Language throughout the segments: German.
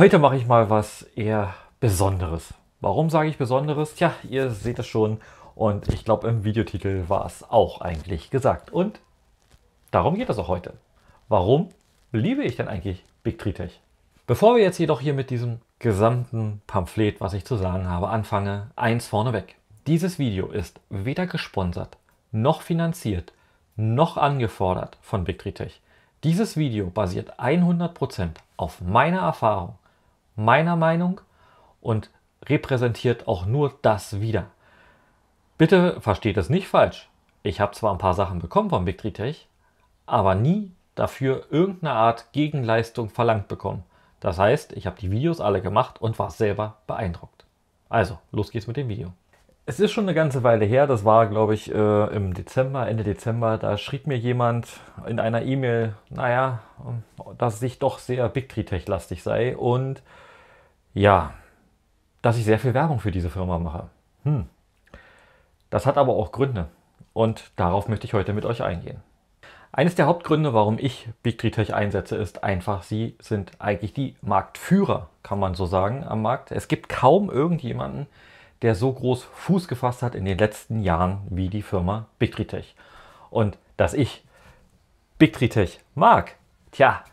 Heute mache ich mal was eher Besonderes. Warum sage ich Besonderes? Tja, ihr seht es schon und ich glaube im Videotitel war es auch eigentlich gesagt. Und darum geht es auch heute. Warum liebe ich denn eigentlich Big Tree Tech? Bevor wir jetzt jedoch hier mit diesem gesamten Pamphlet, was ich zu sagen habe, anfange, eins vorneweg. Dieses Video ist weder gesponsert, noch finanziert, noch angefordert von Big Tree Tech. Dieses Video basiert 100% auf meiner Erfahrung meiner Meinung und repräsentiert auch nur das wieder. Bitte versteht es nicht falsch. Ich habe zwar ein paar Sachen bekommen von Victory Tech, aber nie dafür irgendeine Art Gegenleistung verlangt bekommen. Das heißt, ich habe die Videos alle gemacht und war selber beeindruckt. Also, los geht's mit dem Video. Es ist schon eine ganze Weile her, das war glaube ich äh, im Dezember, Ende Dezember, da schrieb mir jemand in einer E-Mail, naja, dass ich doch sehr Big Tech lastig sei und ja, dass ich sehr viel Werbung für diese Firma mache. Hm. Das hat aber auch Gründe und darauf möchte ich heute mit euch eingehen. Eines der Hauptgründe, warum ich Big einsetze, ist einfach, sie sind eigentlich die Marktführer, kann man so sagen, am Markt. Es gibt kaum irgendjemanden, der so groß Fuß gefasst hat in den letzten Jahren wie die Firma Big Und dass ich Big mag, tja,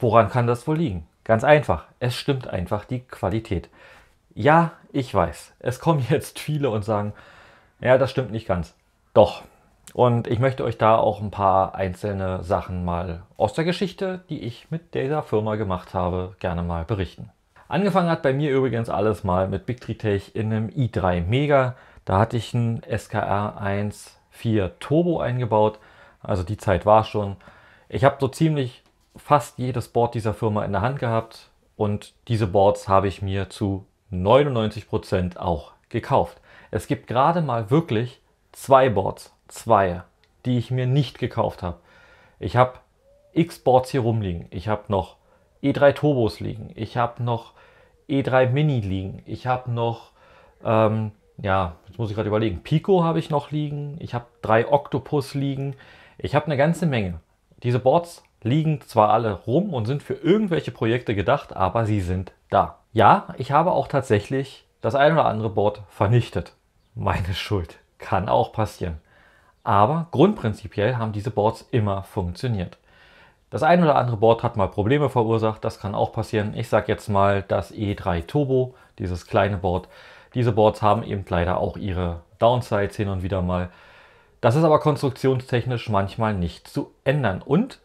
woran kann das wohl liegen? Ganz einfach, es stimmt einfach die Qualität. Ja, ich weiß, es kommen jetzt viele und sagen, ja, das stimmt nicht ganz. Doch. Und ich möchte euch da auch ein paar einzelne Sachen mal aus der Geschichte, die ich mit dieser Firma gemacht habe, gerne mal berichten. Angefangen hat bei mir übrigens alles mal mit Big Tree Tech in einem i3 Mega. Da hatte ich einen SKR 1.4 Turbo eingebaut. Also die Zeit war schon. Ich habe so ziemlich fast jedes Board dieser Firma in der Hand gehabt und diese Boards habe ich mir zu 99% Prozent auch gekauft. Es gibt gerade mal wirklich zwei Boards, zwei, die ich mir nicht gekauft habe. Ich habe x Boards hier rumliegen. Ich habe noch E3 Turbos liegen. Ich habe noch E3 Mini liegen. Ich habe noch, ähm, ja, jetzt muss ich gerade überlegen, Pico habe ich noch liegen. Ich habe drei Octopus liegen. Ich habe eine ganze Menge. Diese Boards liegen zwar alle rum und sind für irgendwelche Projekte gedacht, aber sie sind da. Ja, ich habe auch tatsächlich das ein oder andere Board vernichtet. Meine Schuld. Kann auch passieren. Aber grundprinzipiell haben diese Boards immer funktioniert. Das ein oder andere Board hat mal Probleme verursacht, das kann auch passieren. Ich sage jetzt mal das E3 Turbo, dieses kleine Board. Diese Boards haben eben leider auch ihre Downsides hin und wieder mal. Das ist aber konstruktionstechnisch manchmal nicht zu ändern. Und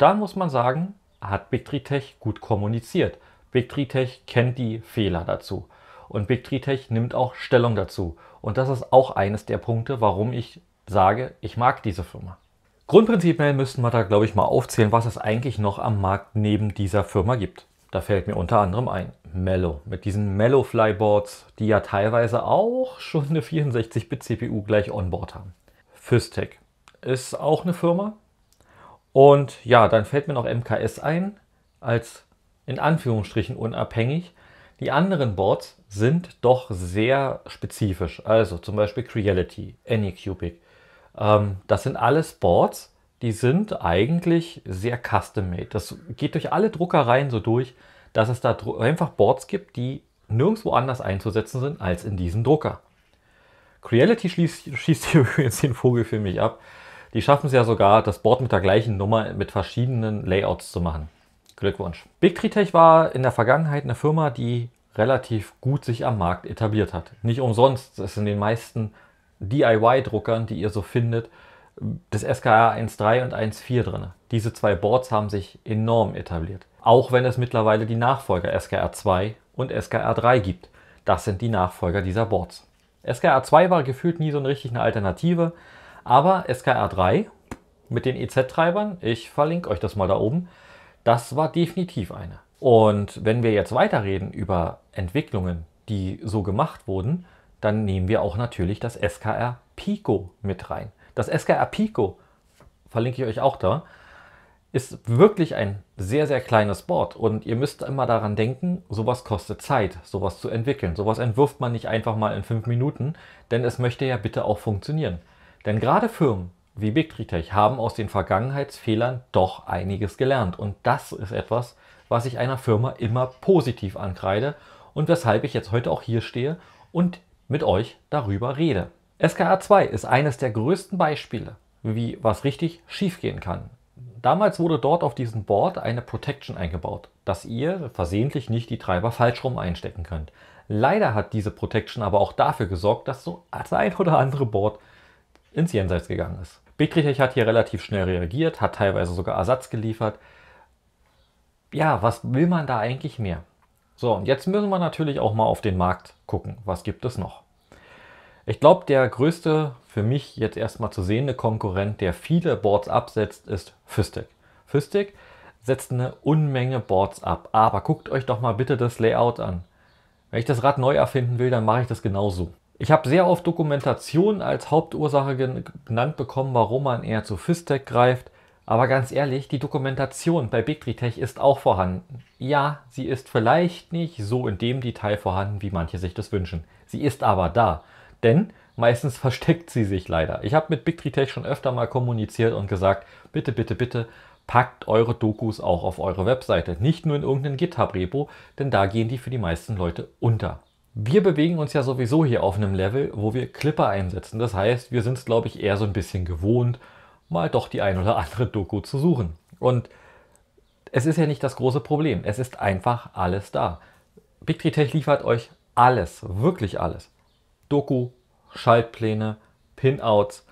da muss man sagen, hat BigTreeTech gut kommuniziert. BigTreeTech kennt die Fehler dazu und BigTreeTech nimmt auch Stellung dazu. Und das ist auch eines der Punkte, warum ich sage, ich mag diese Firma. Grundprinzipiell müssten wir da, glaube ich, mal aufzählen, was es eigentlich noch am Markt neben dieser Firma gibt. Da fällt mir unter anderem ein Mellow mit diesen Mellow Flyboards, die ja teilweise auch schon eine 64-Bit CPU gleich onboard haben. Fystech ist auch eine Firma, und ja, dann fällt mir noch MKS ein, als in Anführungsstrichen unabhängig. Die anderen Boards sind doch sehr spezifisch, also zum Beispiel Creality, Anycubic. Ähm, das sind alles Boards, die sind eigentlich sehr custom-made. Das geht durch alle Druckereien so durch, dass es da einfach Boards gibt, die nirgendwo anders einzusetzen sind als in diesem Drucker. Creality schießt hier übrigens den Vogel für mich ab. Die schaffen es ja sogar, das Board mit der gleichen Nummer mit verschiedenen Layouts zu machen. Glückwunsch. Bigtreetech war in der Vergangenheit eine Firma, die relativ gut sich am Markt etabliert hat. Nicht umsonst ist in den meisten DIY-Druckern, die ihr so findet, das SKR 1.3 und 1.4 drin. Diese zwei Boards haben sich enorm etabliert. Auch wenn es mittlerweile die Nachfolger SKR 2 und SKR 3 gibt. Das sind die Nachfolger dieser Boards. SKR 2 war gefühlt nie so eine richtige Alternative. Aber SKR 3 mit den EZ-Treibern, ich verlinke euch das mal da oben, das war definitiv eine. Und wenn wir jetzt weiterreden über Entwicklungen, die so gemacht wurden, dann nehmen wir auch natürlich das SKR Pico mit rein. Das SKR Pico, verlinke ich euch auch da, ist wirklich ein sehr, sehr kleines Board. Und ihr müsst immer daran denken, sowas kostet Zeit, sowas zu entwickeln. Sowas entwirft man nicht einfach mal in fünf Minuten, denn es möchte ja bitte auch funktionieren. Denn gerade Firmen wie Bigtritech haben aus den Vergangenheitsfehlern doch einiges gelernt. Und das ist etwas, was ich einer Firma immer positiv ankreide und weshalb ich jetzt heute auch hier stehe und mit euch darüber rede. SKA 2 ist eines der größten Beispiele, wie was richtig schiefgehen kann. Damals wurde dort auf diesem Board eine Protection eingebaut, dass ihr versehentlich nicht die Treiber falsch rum einstecken könnt. Leider hat diese Protection aber auch dafür gesorgt, dass so das ein oder andere Board ins Jenseits gegangen ist. Betrich hat hier relativ schnell reagiert, hat teilweise sogar Ersatz geliefert. Ja, was will man da eigentlich mehr? So, und jetzt müssen wir natürlich auch mal auf den Markt gucken. Was gibt es noch? Ich glaube, der größte für mich jetzt erstmal zu sehende Konkurrent, der viele Boards absetzt, ist Fistic. Fistic setzt eine Unmenge Boards ab, aber guckt euch doch mal bitte das Layout an. Wenn ich das Rad neu erfinden will, dann mache ich das genauso. Ich habe sehr oft Dokumentation als Hauptursache genannt bekommen, warum man eher zu Fistech greift. Aber ganz ehrlich, die Dokumentation bei Bigtritech ist auch vorhanden. Ja, sie ist vielleicht nicht so in dem Detail vorhanden, wie manche sich das wünschen. Sie ist aber da. Denn meistens versteckt sie sich leider. Ich habe mit Bigtritech schon öfter mal kommuniziert und gesagt, bitte, bitte, bitte, packt eure Dokus auch auf eure Webseite. Nicht nur in irgendein GitHub-Repo, denn da gehen die für die meisten Leute unter. Wir bewegen uns ja sowieso hier auf einem Level, wo wir Clipper einsetzen. Das heißt, wir sind es, glaube ich, eher so ein bisschen gewohnt, mal doch die ein oder andere Doku zu suchen. Und es ist ja nicht das große Problem. Es ist einfach alles da. Bigtree Tech liefert euch alles, wirklich alles. Doku, Schaltpläne, Pinouts.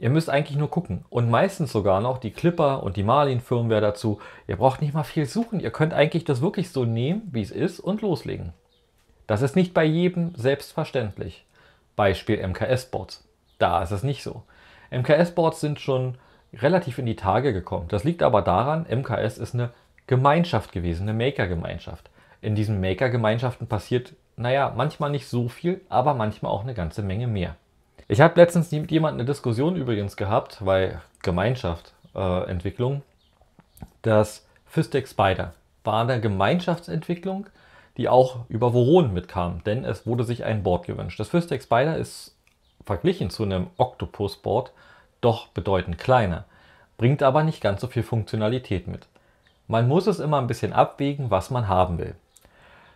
Ihr müsst eigentlich nur gucken. Und meistens sogar noch die Clipper und die Marlin-Firmware dazu. Ihr braucht nicht mal viel suchen. Ihr könnt eigentlich das wirklich so nehmen, wie es ist und loslegen. Das ist nicht bei jedem selbstverständlich. Beispiel MKS-Boards. Da ist es nicht so. MKS-Boards sind schon relativ in die Tage gekommen. Das liegt aber daran, MKS ist eine Gemeinschaft gewesen, eine Maker-Gemeinschaft. In diesen Maker-Gemeinschaften passiert, naja, manchmal nicht so viel, aber manchmal auch eine ganze Menge mehr. Ich habe letztens mit jemandem eine Diskussion übrigens gehabt, weil Gemeinschaft, äh, Entwicklung, das Fistek Spider war eine Gemeinschaftsentwicklung die auch über Voron mitkam, denn es wurde sich ein Board gewünscht. Das Fürstex Spider ist verglichen zu einem Octopus Board doch bedeutend kleiner, bringt aber nicht ganz so viel Funktionalität mit. Man muss es immer ein bisschen abwägen, was man haben will.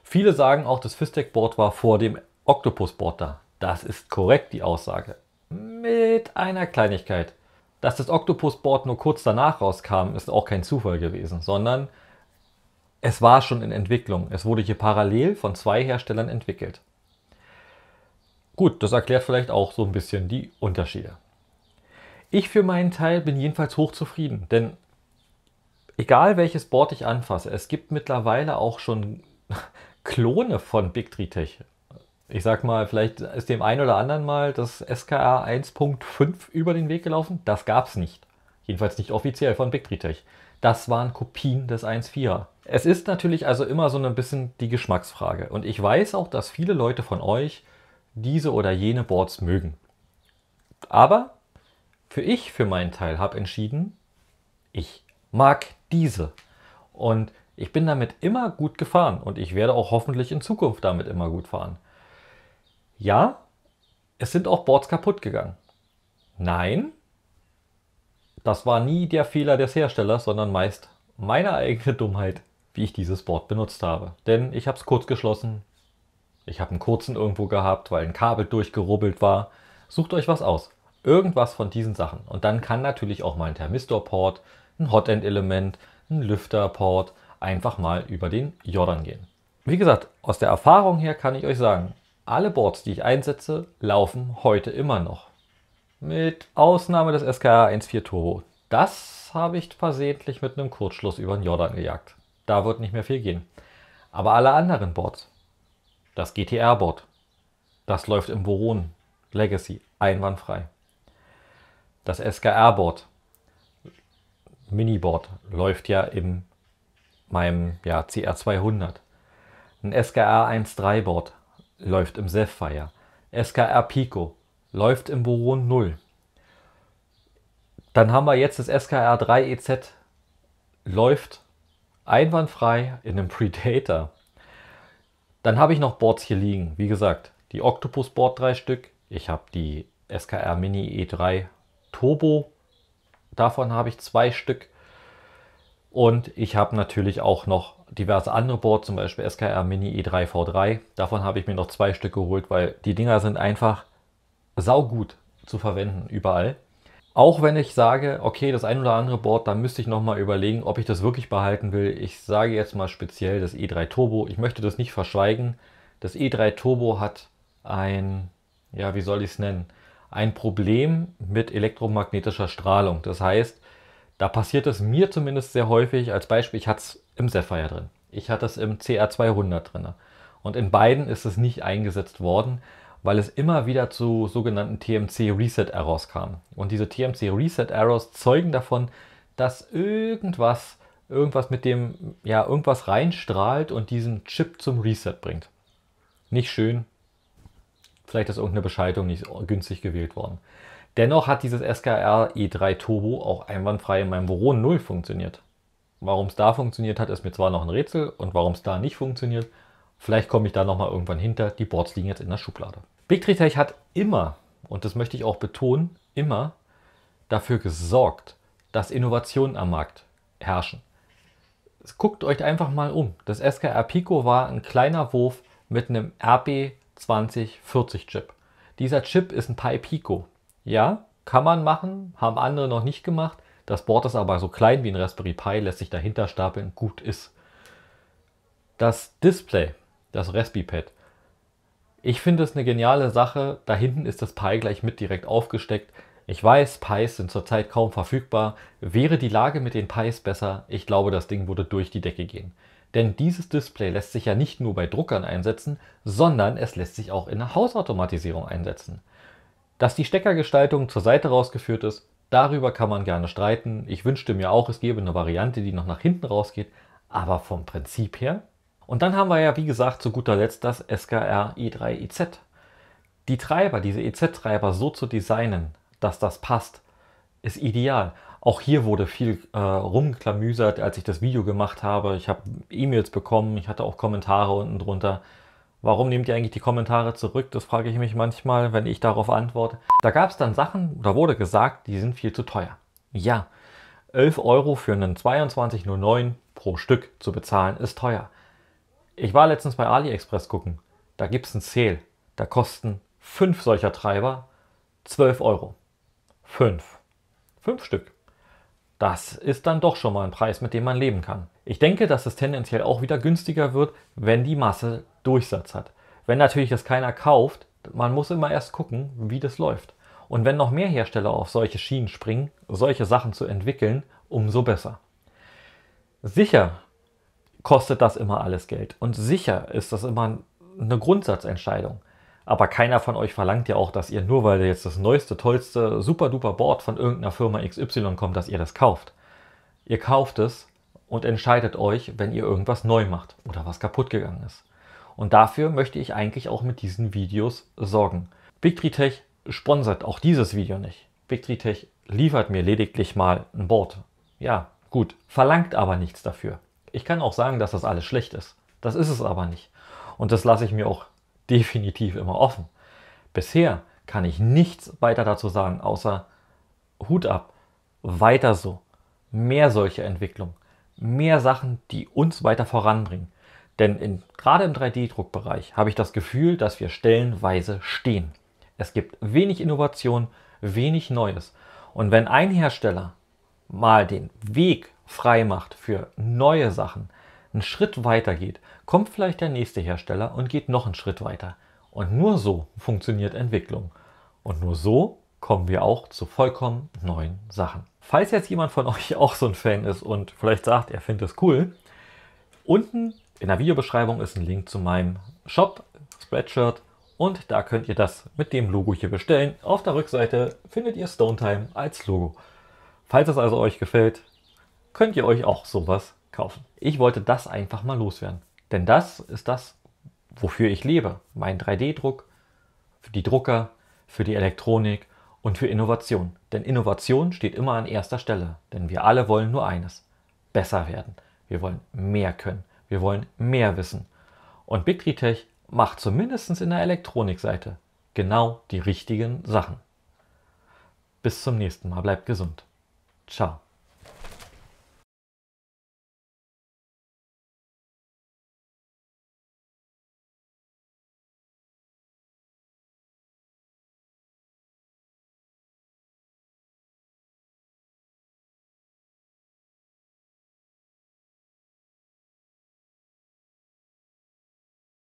Viele sagen auch, das Fistec Board war vor dem Octopus Board da. Das ist korrekt, die Aussage. Mit einer Kleinigkeit. Dass das Octopus Board nur kurz danach rauskam, ist auch kein Zufall gewesen, sondern es war schon in Entwicklung. Es wurde hier parallel von zwei Herstellern entwickelt. Gut, das erklärt vielleicht auch so ein bisschen die Unterschiede. Ich für meinen Teil bin jedenfalls hochzufrieden, denn egal welches Board ich anfasse, es gibt mittlerweile auch schon Klone von Big Tree Tech. Ich sag mal, vielleicht ist dem einen oder anderen mal das SKR 1.5 über den Weg gelaufen. Das gab es nicht. Jedenfalls nicht offiziell von Big Tree Tech. Das waren Kopien des 1.4er. Es ist natürlich also immer so ein bisschen die Geschmacksfrage. Und ich weiß auch, dass viele Leute von euch diese oder jene Boards mögen. Aber für ich, für meinen Teil, habe entschieden, ich mag diese. Und ich bin damit immer gut gefahren und ich werde auch hoffentlich in Zukunft damit immer gut fahren. Ja, es sind auch Boards kaputt gegangen. Nein, das war nie der Fehler des Herstellers, sondern meist meine eigene Dummheit wie ich dieses Board benutzt habe. Denn ich habe es kurz geschlossen. Ich habe einen kurzen irgendwo gehabt, weil ein Kabel durchgerubbelt war. Sucht euch was aus. Irgendwas von diesen Sachen. Und dann kann natürlich auch mal ein Thermistor-Port, ein Hotend-Element, ein Lüfter-Port einfach mal über den Jordan gehen. Wie gesagt, aus der Erfahrung her kann ich euch sagen, alle Boards, die ich einsetze, laufen heute immer noch. Mit Ausnahme des SKR 1.4 Turbo. Das habe ich versehentlich mit einem Kurzschluss über den Jordan gejagt. Da wird nicht mehr viel gehen. Aber alle anderen Boards, das GTR-Board, das läuft im Voron Legacy einwandfrei. Das SKR-Board, Mini-Board, läuft ja in meinem ja, CR200. Ein SKR 1.3 Board läuft im Sapphire. SKR Pico läuft im Boron 0. Dann haben wir jetzt das SKR 3 EZ, läuft einwandfrei in einem Predator. Dann habe ich noch Boards hier liegen. Wie gesagt, die Octopus Board drei Stück. Ich habe die SKR Mini E3 Turbo. Davon habe ich zwei Stück. Und ich habe natürlich auch noch diverse andere Boards, zum Beispiel SKR Mini E3 V3. Davon habe ich mir noch zwei Stück geholt, weil die Dinger sind einfach saugut zu verwenden überall. Auch wenn ich sage, okay, das ein oder andere Board, da müsste ich nochmal überlegen, ob ich das wirklich behalten will. Ich sage jetzt mal speziell das E3 Turbo. Ich möchte das nicht verschweigen. Das E3 Turbo hat ein, ja, wie soll ich es nennen, ein Problem mit elektromagnetischer Strahlung. Das heißt, da passiert es mir zumindest sehr häufig. Als Beispiel, ich hatte es im Sapphire drin. Ich hatte es im CR200 drin. Und in beiden ist es nicht eingesetzt worden, weil es immer wieder zu sogenannten TMC Reset Errors kam. Und diese TMC Reset Errors zeugen davon, dass irgendwas, irgendwas mit dem, ja, irgendwas reinstrahlt und diesen Chip zum Reset bringt. Nicht schön. Vielleicht ist irgendeine Beschaltung nicht günstig gewählt worden. Dennoch hat dieses SKR E3 Turbo auch einwandfrei in meinem Voron 0 funktioniert. Warum es da funktioniert hat, ist mir zwar noch ein Rätsel und warum es da nicht funktioniert, Vielleicht komme ich da nochmal irgendwann hinter. Die Boards liegen jetzt in der Schublade. Big Tree Tech hat immer, und das möchte ich auch betonen, immer dafür gesorgt, dass Innovationen am Markt herrschen. Guckt euch einfach mal um. Das SKR Pico war ein kleiner Wurf mit einem RB2040 Chip. Dieser Chip ist ein Pi Pico. Ja, kann man machen, haben andere noch nicht gemacht. Das Board ist aber so klein wie ein Raspberry Pi, lässt sich dahinter stapeln, gut ist. Das Display das Raspi Pad. Ich finde es eine geniale Sache. Da hinten ist das Pi gleich mit direkt aufgesteckt. Ich weiß, Pies sind zurzeit kaum verfügbar. Wäre die Lage mit den Pies besser, ich glaube, das Ding würde durch die Decke gehen. Denn dieses Display lässt sich ja nicht nur bei Druckern einsetzen, sondern es lässt sich auch in der Hausautomatisierung einsetzen. Dass die Steckergestaltung zur Seite rausgeführt ist, darüber kann man gerne streiten. Ich wünschte mir auch, es gäbe eine Variante, die noch nach hinten rausgeht. Aber vom Prinzip her und dann haben wir ja, wie gesagt, zu guter Letzt das SKR i3EZ. Die Treiber, diese EZ-Treiber so zu designen, dass das passt, ist ideal. Auch hier wurde viel äh, rumklamüsert, als ich das Video gemacht habe. Ich habe E-Mails bekommen, ich hatte auch Kommentare unten drunter. Warum nehmt ihr eigentlich die Kommentare zurück? Das frage ich mich manchmal, wenn ich darauf antworte. Da gab es dann Sachen, da wurde gesagt, die sind viel zu teuer. Ja, 11 Euro für einen 22,09 pro Stück zu bezahlen ist teuer. Ich war letztens bei AliExpress gucken. Da gibt es einen Sale. Da kosten fünf solcher Treiber 12 Euro. Fünf. Fünf Stück. Das ist dann doch schon mal ein Preis, mit dem man leben kann. Ich denke, dass es tendenziell auch wieder günstiger wird, wenn die Masse Durchsatz hat. Wenn natürlich das keiner kauft, man muss immer erst gucken, wie das läuft. Und wenn noch mehr Hersteller auf solche Schienen springen, solche Sachen zu entwickeln, umso besser. Sicher kostet das immer alles Geld. Und sicher ist das immer eine Grundsatzentscheidung. Aber keiner von euch verlangt ja auch, dass ihr nur weil jetzt das neueste, tollste, super duper Board von irgendeiner Firma XY kommt, dass ihr das kauft. Ihr kauft es und entscheidet euch, wenn ihr irgendwas neu macht oder was kaputt gegangen ist. Und dafür möchte ich eigentlich auch mit diesen Videos sorgen. Victory sponsert auch dieses Video nicht. Victory liefert mir lediglich mal ein Board. Ja, gut, verlangt aber nichts dafür. Ich kann auch sagen, dass das alles schlecht ist. Das ist es aber nicht. Und das lasse ich mir auch definitiv immer offen. Bisher kann ich nichts weiter dazu sagen, außer Hut ab, weiter so, mehr solche Entwicklungen, mehr Sachen, die uns weiter voranbringen. Denn in, gerade im 3D-Druckbereich habe ich das Gefühl, dass wir stellenweise stehen. Es gibt wenig Innovation, wenig Neues. Und wenn ein Hersteller mal den Weg frei macht für neue Sachen, einen Schritt weiter geht, kommt vielleicht der nächste Hersteller und geht noch einen Schritt weiter. Und nur so funktioniert Entwicklung. Und nur so kommen wir auch zu vollkommen neuen Sachen. Falls jetzt jemand von euch auch so ein Fan ist und vielleicht sagt, er findet es cool, unten in der Videobeschreibung ist ein Link zu meinem Shop, Spreadshirt und da könnt ihr das mit dem Logo hier bestellen. Auf der Rückseite findet ihr Stone Time als Logo. Falls es also euch gefällt, könnt ihr euch auch sowas kaufen. Ich wollte das einfach mal loswerden. Denn das ist das, wofür ich lebe. Mein 3D-Druck, für die Drucker, für die Elektronik und für Innovation. Denn Innovation steht immer an erster Stelle. Denn wir alle wollen nur eines. Besser werden. Wir wollen mehr können. Wir wollen mehr wissen. Und Bitritech macht zumindest in der Elektronikseite genau die richtigen Sachen. Bis zum nächsten Mal. Bleibt gesund. Ciao.